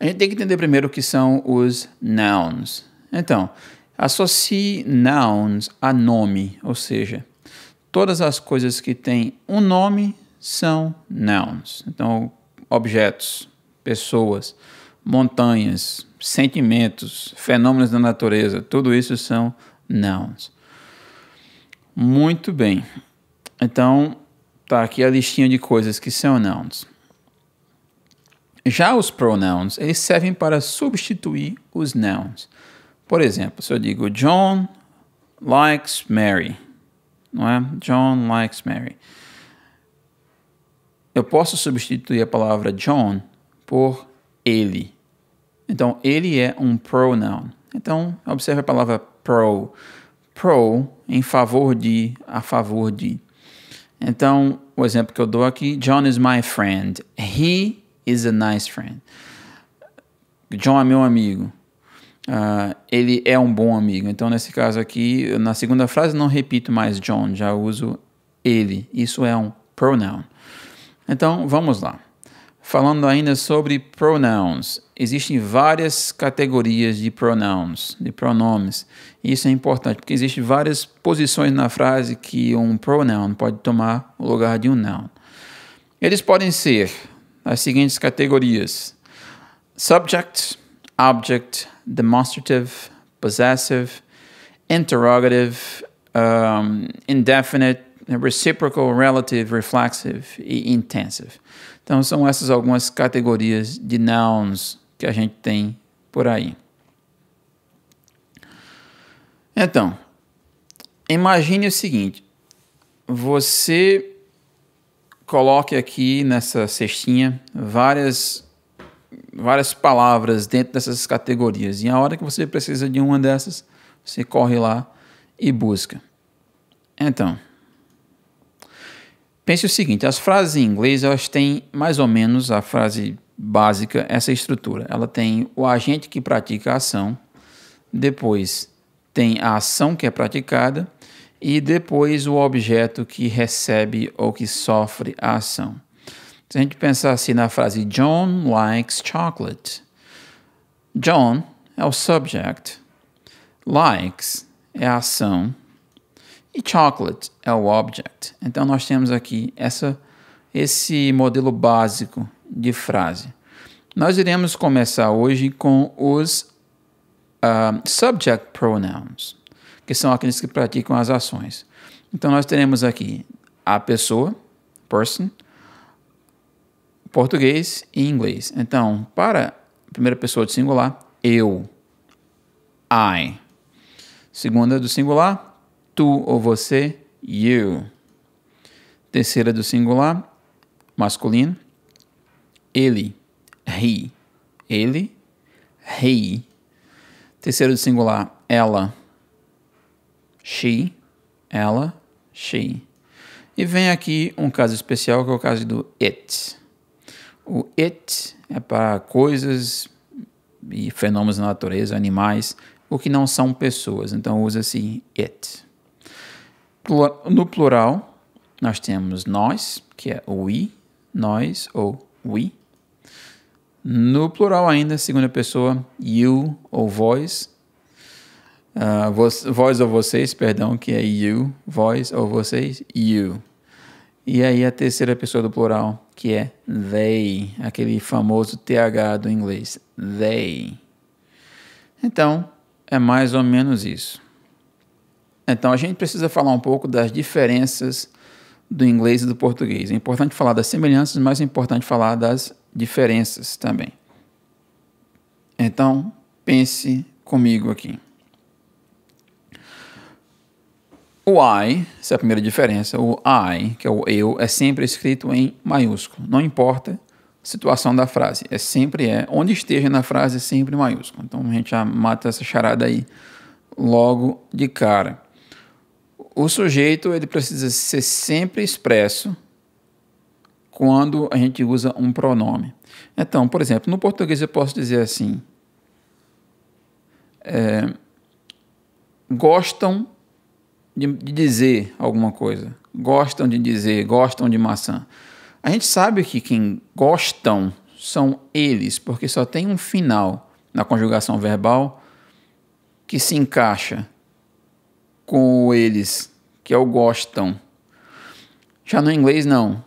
A gente tem que entender primeiro o que são os nouns. Então, associe nouns a nome, ou seja, todas as coisas que têm um nome são nouns. Então, objetos, pessoas, montanhas, sentimentos, fenômenos da natureza, tudo isso são nouns. Muito bem. Então, tá aqui a listinha de coisas que são nouns. Já os pronouns, eles servem para substituir os nouns. Por exemplo, se eu digo John likes Mary, não é? John likes Mary. Eu posso substituir a palavra John por ele. Então, ele é um pronoun. Então, observe a palavra pro. Pro, em favor de, a favor de. Então, o exemplo que eu dou aqui, John is my friend. He is a nice friend. John é meu amigo. Uh, ele é um bom amigo. Então, nesse caso aqui, na segunda frase, não repito mais John, já uso ele. Isso é um pronoun. Então, vamos lá. Falando ainda sobre pronouns, existem várias categorias de pronouns, de pronomes. Isso é importante porque existem várias posições na frase que um pronoun pode tomar o lugar de um noun. Eles podem ser as seguintes categorias: subject, object, demonstrative, possessive, interrogative, um, indefinite, reciprocal, relative, reflexive e intensive. Então, são essas algumas categorias de nouns que a gente tem por aí. Então, imagine o seguinte: você coloque aqui nessa cestinha várias várias palavras dentro dessas categorias. E a hora que você precisa de uma dessas, você corre lá e busca. Então, pense o seguinte: as frases em inglês elas têm mais ou menos a frase básica, essa estrutura. Ela tem o agente que pratica a ação, depois tem a ação que é praticada e depois o objeto que recebe ou que sofre a ação. Se a gente pensar assim na frase John likes chocolate. John é o subject, likes é a ação e chocolate é o object. Então nós temos aqui essa esse modelo básico de frase. Nós iremos começar hoje com os uh, subject pronouns que são aqueles que praticam as ações. Então nós teremos aqui a pessoa, person, português e inglês. Então, para primeira pessoa do singular, eu, I. Segunda do singular, tu ou você, you. Terceira do singular, masculino, ele, he. Ele, he. Terceira do singular, ela, she, ela, she. E vem aqui um caso especial que é o caso do it. O it é para coisas e fenômenos da natureza, animais, o que não são pessoas. Então usa-se it. No plural, nós temos nós, que é we, nós ou we. No plural ainda, segunda pessoa, you ou vós, Uh, ah, voz ou vocês, perdão, que é you. Vós ou vocês, you. E aí a terceira pessoa do plural, que é they, aquele famoso TH do inglês, they. Então, é mais ou menos isso. Então, a gente precisa falar um pouco das diferenças do inglês e do português. É importante falar das semelhanças, mas é importante falar das diferenças também. Então, pense comigo aqui. O I, essa é a primeira diferença, o I, que é o eu, é sempre escrito em maiúsculo. Não importa a situação da frase, é sempre é. Onde esteja na frase, é sempre maiúsculo. Então a gente já mata essa charada aí logo de cara. O sujeito ele precisa ser sempre expresso quando a gente usa um pronome. Então, por exemplo, no português eu posso dizer assim: é, gostam de, de dizer alguma coisa. Gostam de dizer, gostam de maçã. A gente sabe que quem gostam são eles, porque só tem um final na conjugação verbal que se encaixa com eles, que é o gostam. Já no inglês, não.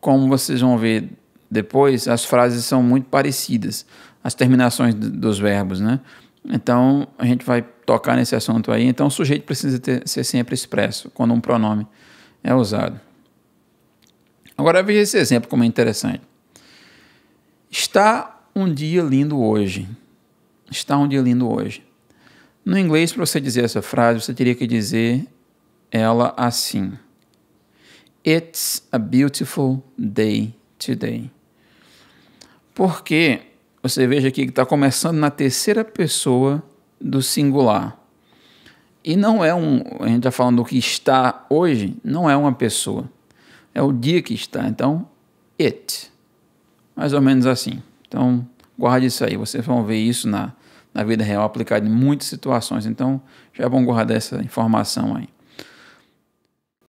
Como vocês vão ver depois, as frases são muito parecidas, as terminações dos verbos, né? Então a gente vai tocar nesse assunto aí. Então, o sujeito precisa ter, ser sempre expresso quando um pronome é usado. Agora, veja esse exemplo como é interessante. Está um dia lindo hoje. Está um dia lindo hoje. No inglês, para você dizer essa frase, você teria que dizer ela assim: It's a beautiful day today. Porque você veja aqui que está começando na terceira pessoa do singular. E não é um, a gente está falando do que está hoje, não é uma pessoa. É o dia que está. Então, it. Mais ou menos assim. Então, guarde isso aí. Vocês vão ver isso na, na vida real aplicado em muitas situações. Então, já vão guardar essa informação aí.